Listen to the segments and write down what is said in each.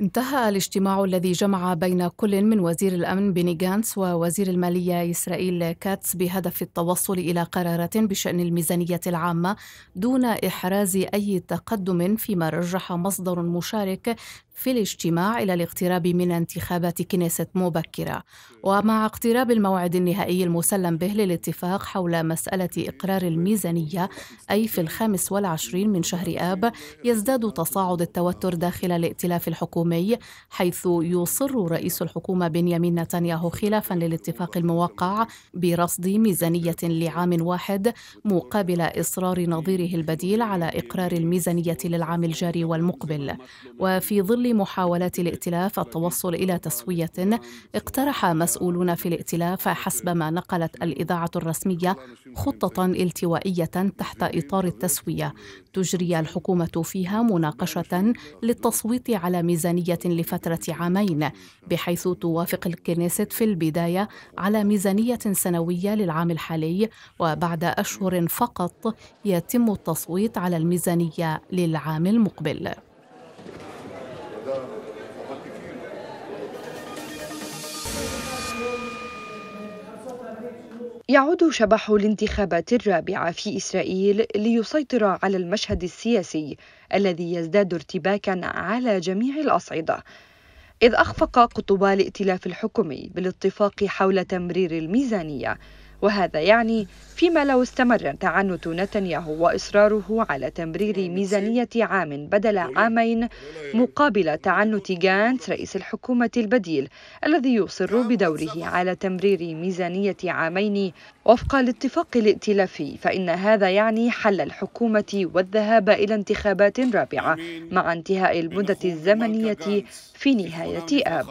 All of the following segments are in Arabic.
انتهى الاجتماع الذي جمع بين كل من وزير الامن بيني جانس ووزير الماليه اسرائيل كاتس بهدف التوصل الى قرارات بشان الميزانيه العامه دون احراز اي تقدم فيما رجح مصدر مشارك في الاجتماع إلى الاقتراب من انتخابات كنيسة مبكرة ومع اقتراب الموعد النهائي المسلم به للاتفاق حول مسألة إقرار الميزانية أي في الخامس والعشرين من شهر آب يزداد تصاعد التوتر داخل الائتلاف الحكومي حيث يصر رئيس الحكومة بنيامين نتنياهو خلافا للاتفاق الموقع برصد ميزانية لعام واحد مقابل إصرار نظيره البديل على إقرار الميزانية للعام الجاري والمقبل وفي ظل محاولات الائتلاف التوصل إلى تسوية اقترح مسؤولون في الائتلاف حسب ما نقلت الإذاعة الرسمية خطة التوائية تحت إطار التسوية تجري الحكومة فيها مناقشة للتصويت على ميزانية لفترة عامين بحيث توافق الكنيست في البداية على ميزانية سنوية للعام الحالي وبعد أشهر فقط يتم التصويت على الميزانية للعام المقبل يعود شبح الانتخابات الرابعة في إسرائيل ليسيطر على المشهد السياسي الذي يزداد ارتباكا على جميع الأصعدة إذ أخفق قطبا الائتلاف الحكومي بالاتفاق حول تمرير الميزانية وهذا يعني فيما لو استمر تعنت نتنياهو وإصراره على تمرير ميزانية عام بدل عامين مقابل تعنت جانت رئيس الحكومة البديل الذي يصر بدوره على تمرير ميزانية عامين وفق الاتفاق الائتلافي فإن هذا يعني حل الحكومة والذهاب إلى انتخابات رابعة مع انتهاء المدة الزمنية في نهاية آب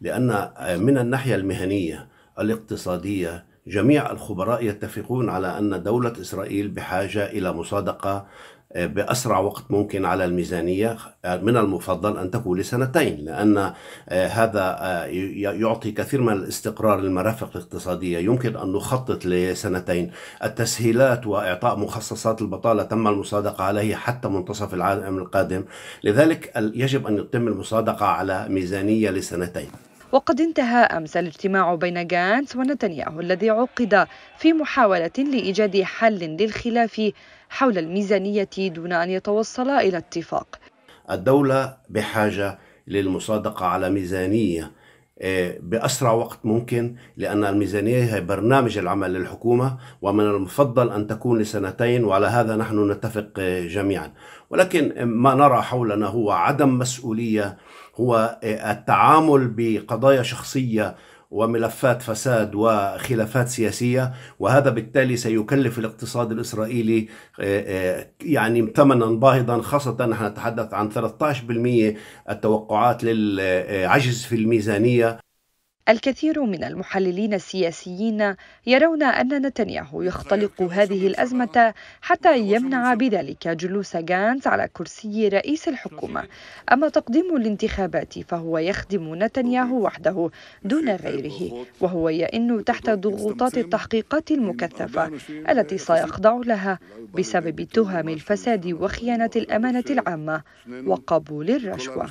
لأن من الناحية المهنية الاقتصادية جميع الخبراء يتفقون على أن دولة إسرائيل بحاجة إلى مصادقة آه، بأسرع وقت ممكن على الميزانية آه، من المفضل أن تكون لسنتين لأن آه، هذا يعطي كثير من الاستقرار للمرافق الاقتصادية يمكن أن نخطط لسنتين التسهيلات وإعطاء مخصصات البطالة تم المصادقة عليه حتى منتصف العام القادم لذلك يجب أن يتم المصادقة على ميزانية لسنتين وقد انتهى أمس الاجتماع بين جانس ونتنياهو الذي عقد في محاولة لإيجاد حل للخلاف حول الميزانية دون أن يتوصل إلى اتفاق الدولة بحاجة للمصادقة على ميزانية آه، بأسرع وقت ممكن لأن الميزانية هي برنامج العمل للحكومة ومن المفضل أن تكون لسنتين وعلى هذا نحن نتفق آه، جميعا ولكن آه، ما نرى حولنا هو عدم مسؤولية هو التعامل بقضايا شخصيه وملفات فساد وخلافات سياسيه وهذا بالتالي سيكلف الاقتصاد الاسرائيلي آه، آه، يعني ثمنا باهظا خاصه نحن نتحدث عن 13% التوقعات للعجز في الميزانيه الكثير من المحللين السياسيين يرون أن نتنياهو يختلق هذه الأزمة حتى يمنع بذلك جلوس غانز على كرسي رئيس الحكومة أما تقديم الانتخابات فهو يخدم نتنياهو وحده دون غيره وهو يئن تحت ضغوطات التحقيقات المكثفة التي سيخضع لها بسبب تهم الفساد وخيانة الأمانة العامة وقبول الرشوة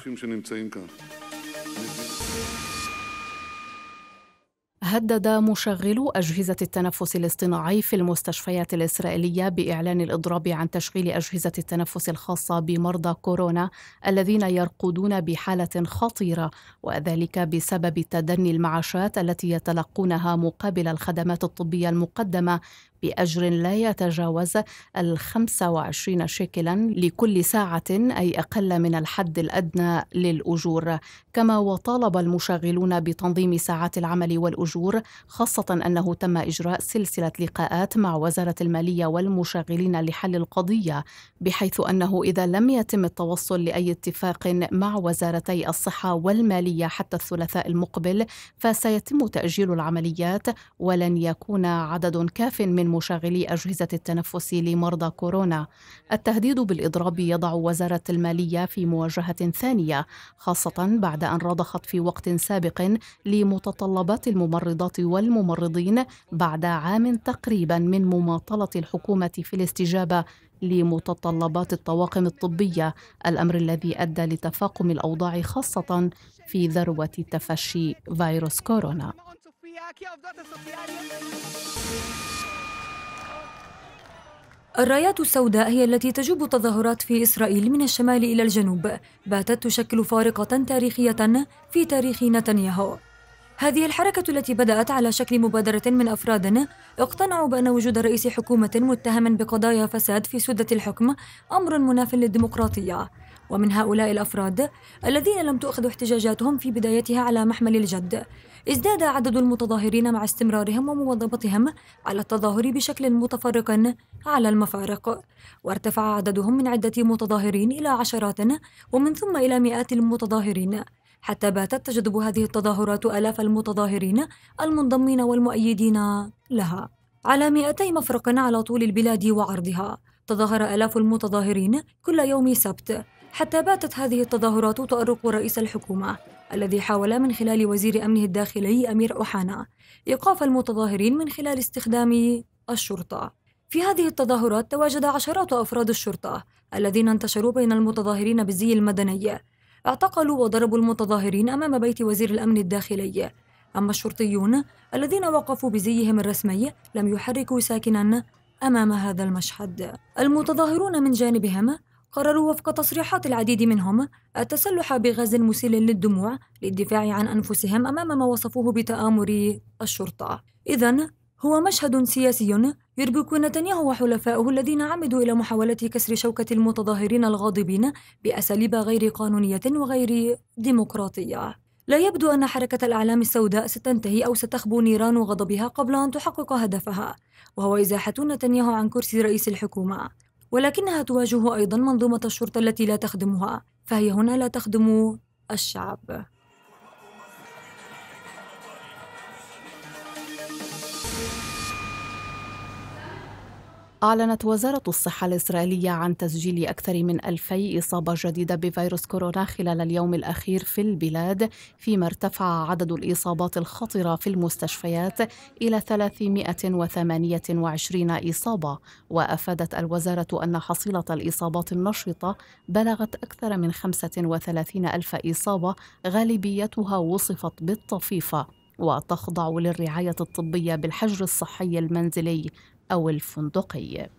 هدد مشغلو أجهزة التنفس الاصطناعي في المستشفيات الإسرائيلية بإعلان الإضراب عن تشغيل أجهزة التنفس الخاصة بمرضى كورونا الذين يرقدون بحالة خطيرة وذلك بسبب تدني المعاشات التي يتلقونها مقابل الخدمات الطبية المقدمة بأجر لا يتجاوز ال 25 شيكلا لكل ساعة أي أقل من الحد الأدنى للأجور كما وطالب المشغلون بتنظيم ساعات العمل والأجور خاصة أنه تم إجراء سلسلة لقاءات مع وزارة المالية والمشغلين لحل القضية بحيث أنه إذا لم يتم التوصل لأي اتفاق مع وزارتي الصحة والمالية حتى الثلاثاء المقبل فسيتم تأجيل العمليات ولن يكون عدد كاف من مشغلي أجهزة التنفس لمرضى كورونا التهديد بالإضراب يضع وزارة المالية في مواجهة ثانية خاصة بعد أن رضخت في وقت سابق لمتطلبات الممرضات والممرضين بعد عام تقريبا من مماطلة الحكومة في الاستجابة لمتطلبات الطواقم الطبية الأمر الذي أدى لتفاقم الأوضاع خاصة في ذروة تفشي فيروس كورونا الرايات السوداء هي التي تجوب التظاهرات في إسرائيل من الشمال إلى الجنوب باتت تشكل فارقة تاريخية في تاريخ نتنياهو هذه الحركة التي بدأت على شكل مبادرة من أفراد اقتنعوا بأن وجود رئيس حكومة متهم بقضايا فساد في سدة الحكم أمر مناف للديمقراطية ومن هؤلاء الأفراد الذين لم تؤخذ احتجاجاتهم في بدايتها على محمل الجد ازداد عدد المتظاهرين مع استمرارهم ومواظبتهم على التظاهر بشكل متفرق على المفارق وارتفع عددهم من عدة متظاهرين إلى عشرات ومن ثم إلى مئات المتظاهرين حتى باتت تجذب هذه التظاهرات آلاف المتظاهرين المنضمين والمؤيدين لها على 200 مفرق على طول البلاد وعرضها تظاهر آلاف المتظاهرين كل يوم سبت حتى باتت هذه التظاهرات تؤرق رئيس الحكومة الذي حاول من خلال وزير أمنه الداخلي أمير أوحانا إيقاف المتظاهرين من خلال استخدام الشرطة في هذه التظاهرات تواجد عشرات أفراد الشرطة الذين انتشروا بين المتظاهرين بالزي المدني اعتقلوا وضربوا المتظاهرين أمام بيت وزير الأمن الداخلي أما الشرطيون الذين وقفوا بزيهم الرسمي لم يحركوا ساكنا أمام هذا المشهد المتظاهرون من جانبهم قرروا وفق تصريحات العديد منهم التسلح بغاز مسيل للدموع للدفاع عن أنفسهم أمام ما وصفوه بتآمر الشرطة إذا هو مشهد سياسي يربك نتنياهو وحلفائه الذين عمدوا إلى محاولة كسر شوكة المتظاهرين الغاضبين بأساليب غير قانونية وغير ديمقراطية لا يبدو أن حركة الأعلام السوداء ستنتهي أو ستخبو نيران غضبها قبل أن تحقق هدفها وهو إزاحة نتنياهو عن كرسي رئيس الحكومة ولكنها تواجه أيضا منظومة الشرطة التي لا تخدمها فهي هنا لا تخدم الشعب أعلنت وزارة الصحة الإسرائيلية عن تسجيل أكثر من ألفي إصابة جديدة بفيروس كورونا خلال اليوم الأخير في البلاد فيما ارتفع عدد الإصابات الخطرة في المستشفيات إلى 328 إصابة وأفادت الوزارة أن حصيلة الإصابات النشطة بلغت أكثر من 35 ألف إصابة غالبيتها وصفت بالطفيفة وتخضع للرعاية الطبية بالحجر الصحي المنزلي أو الفندقي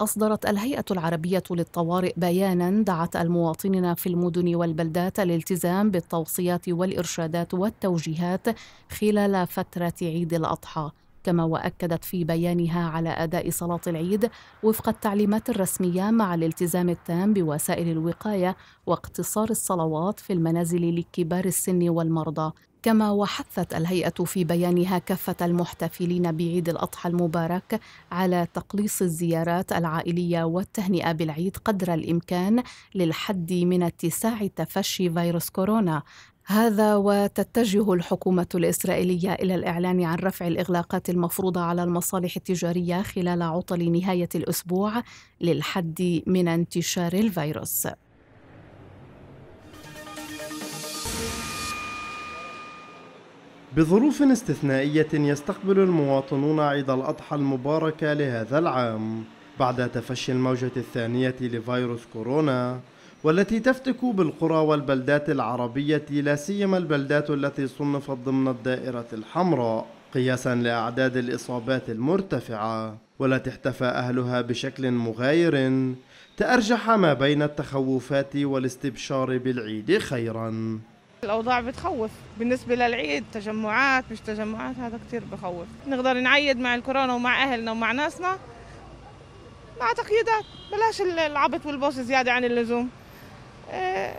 أصدرت الهيئة العربية للطوارئ بيانا دعت المواطنين في المدن والبلدات الالتزام بالتوصيات والإرشادات والتوجيهات خلال فترة عيد الأضحى كما وأكدت في بيانها على أداء صلاة العيد وفق التعليمات الرسمية مع الالتزام التام بوسائل الوقاية واقتصار الصلوات في المنازل لكبار السن والمرضى كما وحثت الهيئة في بيانها كافة المحتفلين بعيد الأضحى المبارك على تقليص الزيارات العائلية والتهنئة بالعيد قدر الإمكان للحد من اتساع تفشي فيروس كورونا هذا وتتجه الحكومة الإسرائيلية إلى الإعلان عن رفع الإغلاقات المفروضة على المصالح التجارية خلال عطل نهاية الأسبوع للحد من انتشار الفيروس. بظروف استثنائية يستقبل المواطنون عيد الأضحى المبارك لهذا العام بعد تفشي الموجة الثانية لفيروس كورونا والتي تفتك بالقرى والبلدات العربية لا سيما البلدات التي صنفت ضمن الدائرة الحمراء قياسا لأعداد الإصابات المرتفعة والتي احتفى أهلها بشكل مغاير تأرجح ما بين التخوفات والاستبشار بالعيد خيراً الأوضاع بتخوف بالنسبة للعيد تجمعات مش تجمعات هذا كثير بخوف نقدر نعيد مع الكورونا ومع أهلنا ومع ناسنا مع تقييدات بلاش العبط والبوس زيادة عن اللزوم إيه،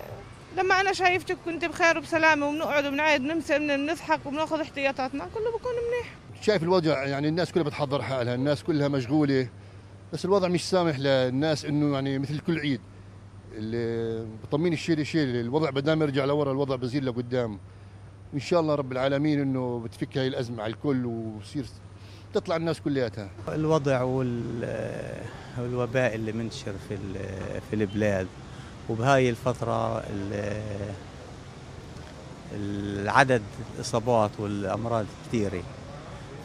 لما أنا شايفتك كنت بخير وبسلامة وبنقعد وبنعيد بنمسك بنضحك وبناخذ احتياطاتنا كله بكون منيح شايف الوضع يعني الناس كلها بتحضر حالها الناس كلها مشغولة بس الوضع مش سامح للناس انه يعني مثل كل عيد اللي بطمين الشيل الشيل الوضع بدام يرجع لورا الوضع بزيد لقدام وان شاء الله رب العالمين انه بتفك هاي الازمه على الكل وبصير تطلع الناس كلياتها الوضع والوباء اللي منتشر في في البلاد وبهاي الفتره العدد الاصابات والامراض كثيره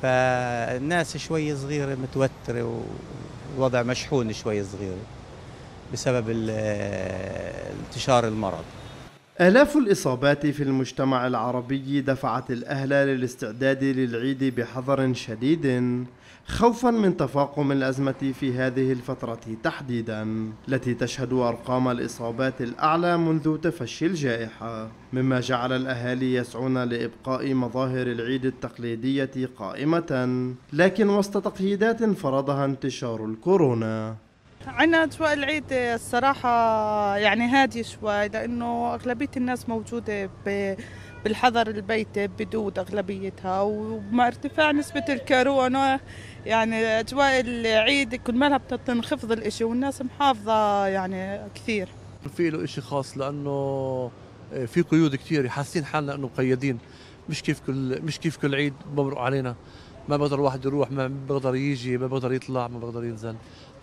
فالناس شوي صغيره متوتره والوضع مشحون شوي صغيره بسبب انتشار المرض آلاف الإصابات في المجتمع العربي دفعت الأهل للاستعداد للعيد بحذر شديد خوفا من تفاقم الأزمة في هذه الفترة تحديدا التي تشهد أرقام الإصابات الأعلى منذ تفشي الجائحة مما جعل الأهالي يسعون لإبقاء مظاهر العيد التقليدية قائمة لكن وسط تقييدات فرضها انتشار الكورونا عنا أجواء العيد الصراحة يعني هادية شوي لأنه أغلبية الناس موجودة بالحضر البيت بدود أغلبيتها ومع ارتفاع نسبة الكورونا يعني أجواء العيد كل مالها بتنخفض الإشي والناس محافظة يعني كثير في له إشي خاص لأنه آه، في قيود كثير حاسين حالنا أنه مقيدين مش كيف كل مش كيف كل عيد بمرق علينا ما بقدر الواحد يروح ما بقدر يجي ما بقدر يطلع ما بقدر ينزل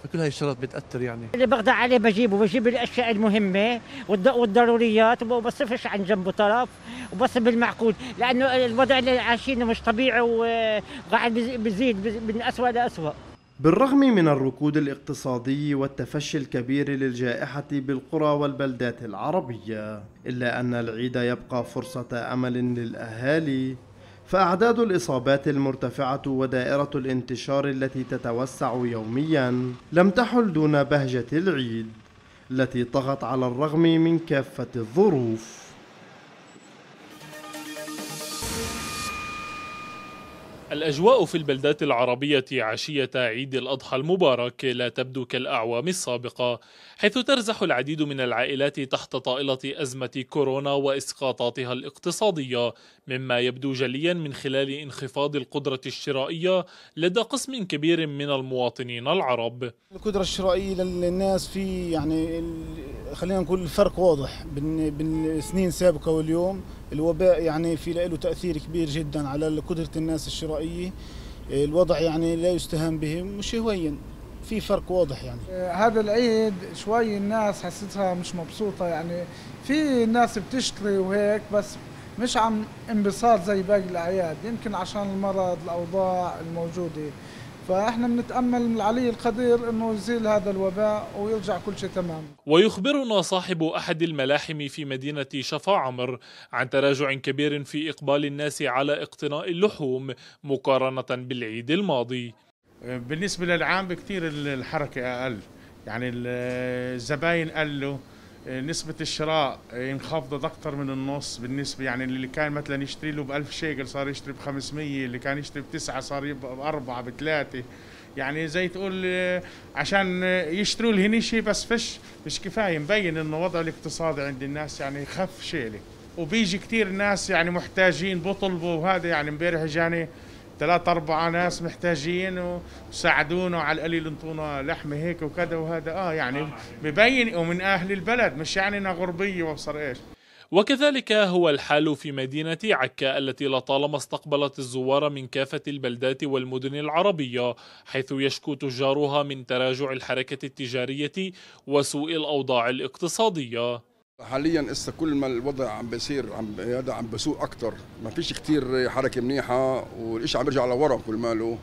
فكل هاي الشغلات بتاثر يعني اللي بقدر عليه بجيبه بجيب الاشياء المهمه والضروريات وبصفش عن جنبه طرف وبس بالمعقول لانه الوضع اللي عايشينه مش طبيعي وقاعد بزيد من اسوء لاسوء بالرغم من الركود الاقتصادي والتفشي الكبير للجائحة بالقرى والبلدات العربية إلا أن العيد يبقى فرصة أمل للأهالي فأعداد الإصابات المرتفعة ودائرة الانتشار التي تتوسع يوميا لم تحل دون بهجة العيد التي طغت على الرغم من كافة الظروف الأجواء في البلدات العربية عشية عيد الأضحى المبارك لا تبدو كالأعوام السابقة حيث ترزح العديد من العائلات تحت طائلة أزمة كورونا وإسقاطاتها الاقتصادية مما يبدو جليا من خلال انخفاض القدرة الشرائية لدى قسم كبير من المواطنين العرب القدرة الشرائية للناس في يعني خلينا نقول الفرق واضح بين بين سنين السابقة واليوم الوباء يعني في له تأثير كبير جدا على قدرة الناس الشرائية الوضع يعني لا يستهان به مش هوين في فرق واضح يعني آه، هذا العيد شوي الناس حسيتها مش مبسوطه يعني في ناس بتشتري وهيك بس مش عم انبساط زي باقي الاعياد يمكن عشان المرض الاوضاع الموجوده فاحنا بنتامل من العلي القدير انه يزيل هذا الوباء ويرجع كل شيء تمام ويخبرنا صاحب احد الملاحم في مدينه شفا عمر عن تراجع كبير في اقبال الناس على اقتناء اللحوم مقارنه بالعيد الماضي بالنسبه للعام بكثير الحركه اقل يعني الزباين قلوا آه، نسبة الشراء انخفضت آه، أكثر من النص بالنسبة يعني اللي كان مثلا يشتري له ب 1000 شيكل صار يشتري ب 500 اللي كان يشتري بتسعة صار يبقى بأربعة بثلاثة يعني زي تقول آه، عشان يشتروا الهنيشي بس فش مش كفاية مبين إنه وضع الاقتصادي عند الناس يعني خف شيلة وبيجي كتير ناس يعني محتاجين بطلبوا وهذا يعني امبارح جاني ثلاث أربعة ناس محتاجين وساعدونا على القليل انطونا لحمة هيك وكذا وهذا آه يعني ببين ومن أهل البلد مش يعني أنا غربية وابصر إيش وكذلك هو الحال في مدينة عكا التي لطالما استقبلت الزوار من كافة البلدات والمدن العربية حيث يشكو تجارها من تراجع الحركة التجارية وسوء الأوضاع الاقتصادية حاليا اسا كل ما الوضع عم بيصير عم هذا عم بسوء اكثر ما فيش كثير حركه منيحه والشيء عم يرجع لورا كل ماله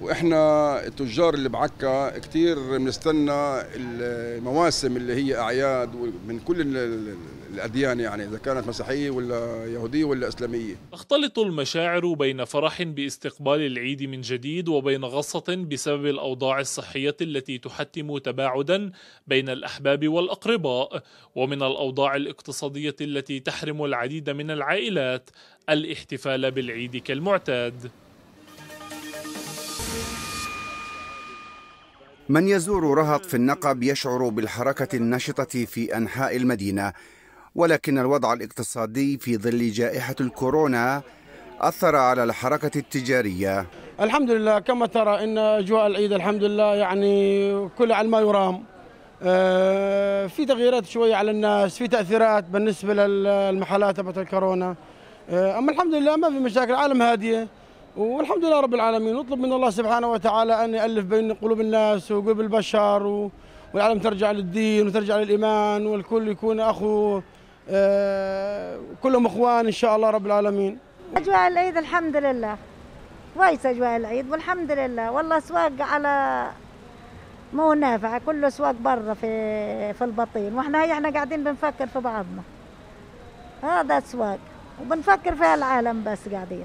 واحنا التجار اللي بعكا كثير بنستنى المواسم اللي هي اعياد من كل الاديان يعني اذا كانت مسيحيه ولا يهوديه ولا اسلاميه. تختلط المشاعر بين فرح باستقبال العيد من جديد وبين غصه بسبب الاوضاع الصحيه التي تحتم تباعدا بين الاحباب والاقرباء ومن الاوضاع الاقتصاديه التي تحرم العديد من العائلات الاحتفال بالعيد كالمعتاد. من يزور رهط في النقب يشعر بالحركة النشطة في أنحاء المدينة ولكن الوضع الاقتصادي في ظل جائحة الكورونا أثر على الحركة التجارية الحمد لله كما ترى أن أجواء العيد الحمد لله يعني كل على ما يرام آه، في تغييرات شوية على الناس في تأثيرات بالنسبة للمحلات تبعت الكورونا آه، أما الحمد لله ما في مشاكل عالم هادية والحمد لله رب العالمين نطلب من الله سبحانه وتعالى أن يألف بين قلوب الناس وقلوب البشر و... والعالم ترجع للدين وترجع للإيمان والكل يكون أخو آه كلهم إخوان إن شاء الله رب العالمين أجواء العيد الحمد لله كويس أجواء العيد والحمد لله والله اسواق على مو نافعة كله اسواق برا في في البطين واحنا احنا قاعدين بنفكر في بعضنا هذا اسواق وبنفكر في العالم بس قاعدين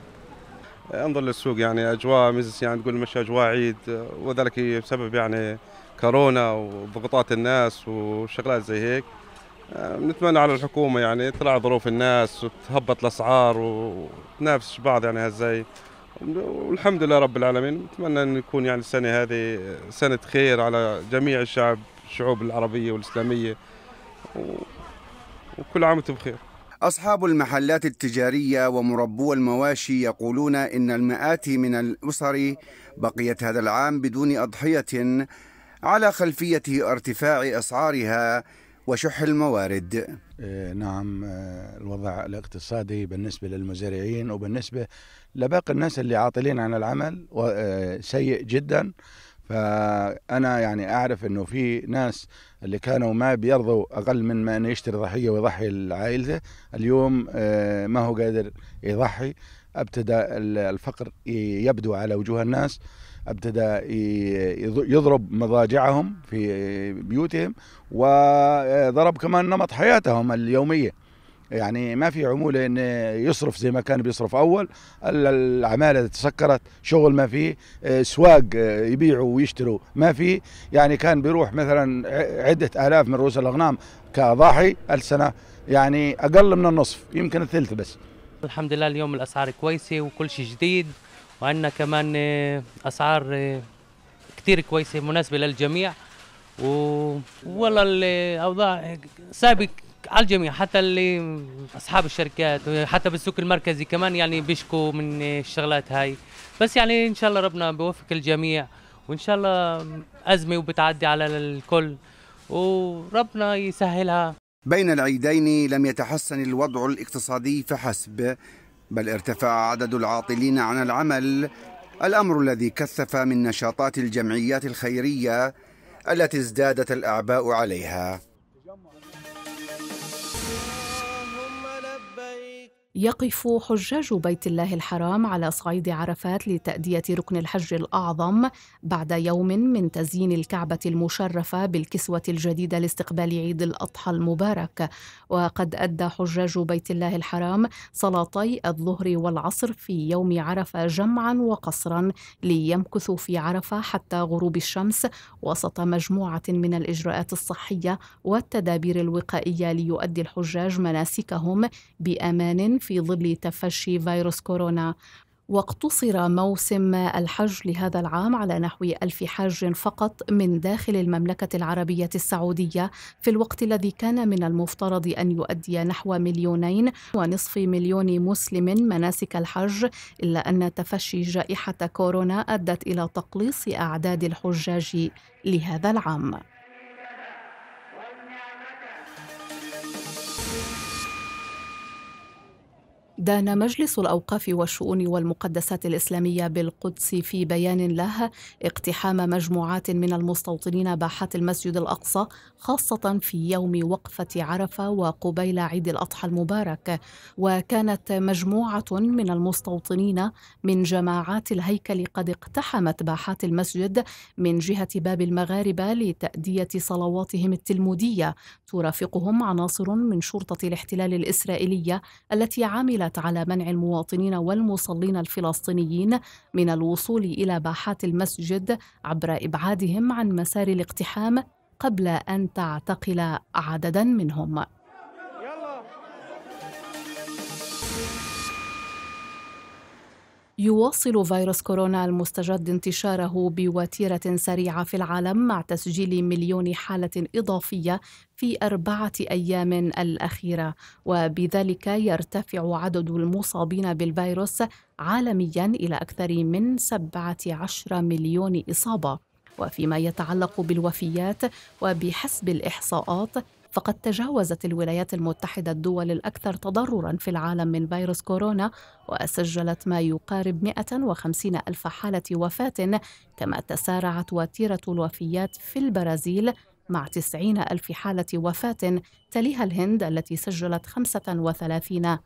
انظر للسوق يعني اجواء مزس يعني تقول مش اجواء عيد وذلك بسبب يعني كورونا وضغوطات الناس وشغلات زي هيك نتمنى على الحكومه يعني تراعي ظروف الناس وتهبط الاسعار وتنافس بعض يعني هالزي والحمد لله رب العالمين نتمنى ان يكون يعني السنه هذه سنه خير على جميع الشعب الشعوب العربيه والاسلاميه وكل عام وانتم بخير أصحاب المحلات التجارية ومربو المواشي يقولون إن المئات من الأسر بقيت هذا العام بدون أضحية على خلفية ارتفاع أسعارها وشح الموارد إيه، نعم آه، الوضع الاقتصادي بالنسبة للمزارعين وبالنسبة لباقي الناس اللي عاطلين عن العمل آه، سيء جداً فانا يعني اعرف انه في ناس اللي كانوا ما بيرضوا اقل من ما انه يشتري ضحيه ويضحي لعائلته اليوم آه، ما هو قادر يضحي ابتدى الفقر يبدو على وجوه الناس ابتدى يضرب مضاجعهم في بيوتهم وضرب كمان نمط حياتهم اليوميه يعني ما في عموله انه يصرف زي ما كان بيصرف اول العماله تسكرت شغل ما فيه آه، سواق آه، يبيعوا ويشتروا ما فيه يعني كان بيروح مثلا عده الاف من رؤوس الاغنام كضاحي السنه يعني اقل من النصف يمكن الثلث بس الحمد لله اليوم الاسعار كويسه وكل شيء جديد وعندنا كمان آه، اسعار كثير كويسه مناسبه للجميع و... والله الاوضاع سابق على الجميع حتى اللي اصحاب الشركات حتى بالسوق المركزي كمان يعني بيشكوا من الشغلات هاي بس يعني ان شاء الله ربنا بيوفق الجميع وان شاء الله ازمه وبتعدي على الكل وربنا يسهلها بين العيدين لم يتحسن الوضع الاقتصادي فحسب بل ارتفع عدد العاطلين عن العمل الامر الذي كثف من نشاطات الجمعيات الخيريه التي ازدادت الاعباء عليها يقف حجاج بيت الله الحرام على صعيد عرفات لتأدية ركن الحج الأعظم بعد يوم من تزيين الكعبة المشرفة بالكسوة الجديدة لاستقبال عيد الأضحى المبارك وقد أدى حجاج بيت الله الحرام صلاتي الظهر والعصر في يوم عرفة جمعا وقصرا ليمكثوا في عرفة حتى غروب الشمس وسط مجموعة من الإجراءات الصحية والتدابير الوقائية ليؤدي الحجاج مناسكهم بأمان في ظل تفشي فيروس كورونا واقتصر موسم الحج لهذا العام على نحو ألف حاج فقط من داخل المملكة العربية السعودية في الوقت الذي كان من المفترض أن يؤدي نحو مليونين ونصف مليون مسلم مناسك الحج إلا أن تفشي جائحة كورونا أدت إلى تقليص أعداد الحجاج لهذا العام دان مجلس الأوقاف والشؤون والمقدسات الإسلامية بالقدس في بيان له اقتحام مجموعات من المستوطنين باحات المسجد الأقصى خاصة في يوم وقفة عرفة وقبيل عيد الأضحى المبارك وكانت مجموعة من المستوطنين من جماعات الهيكل قد اقتحمت باحات المسجد من جهة باب المغاربة لتأدية صلواتهم التلمودية ترافقهم عناصر من شرطة الاحتلال الإسرائيلية التي عملت اعلنت على منع المواطنين والمصلين الفلسطينيين من الوصول الى باحات المسجد عبر ابعادهم عن مسار الاقتحام قبل ان تعتقل عددا منهم يواصل فيروس كورونا المستجد انتشاره بوتيره سريعه في العالم مع تسجيل مليون حاله اضافيه في أربعة أيام الأخيرة وبذلك يرتفع عدد المصابين بالفيروس عالميا إلى أكثر من 17 مليون إصابة وفيما يتعلق بالوفيات وبحسب الإحصاءات فقد تجاوزت الولايات المتحدة الدول الأكثر تضررا في العالم من فيروس كورونا وسجلت ما يقارب 150 ألف حالة وفاة كما تسارعت وتيرة الوفيات في البرازيل مع 90 ألف حالة وفاة تليها الهند التي سجلت 35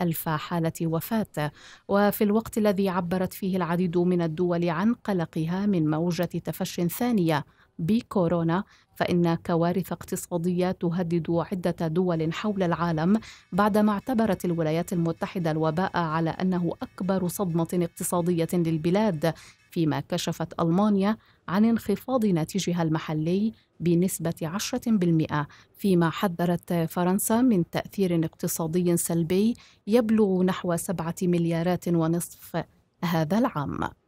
ألف حالة وفاة وفي الوقت الذي عبرت فيه العديد من الدول عن قلقها من موجة تفش ثانية بكورونا فإن كوارث اقتصادية تهدد عدة دول حول العالم بعدما اعتبرت الولايات المتحدة الوباء على أنه أكبر صدمة اقتصادية للبلاد فيما كشفت ألمانيا عن انخفاض ناتجها المحلي بنسبة 10% فيما حذرت فرنسا من تأثير اقتصادي سلبي يبلغ نحو 7 مليارات ونصف هذا العام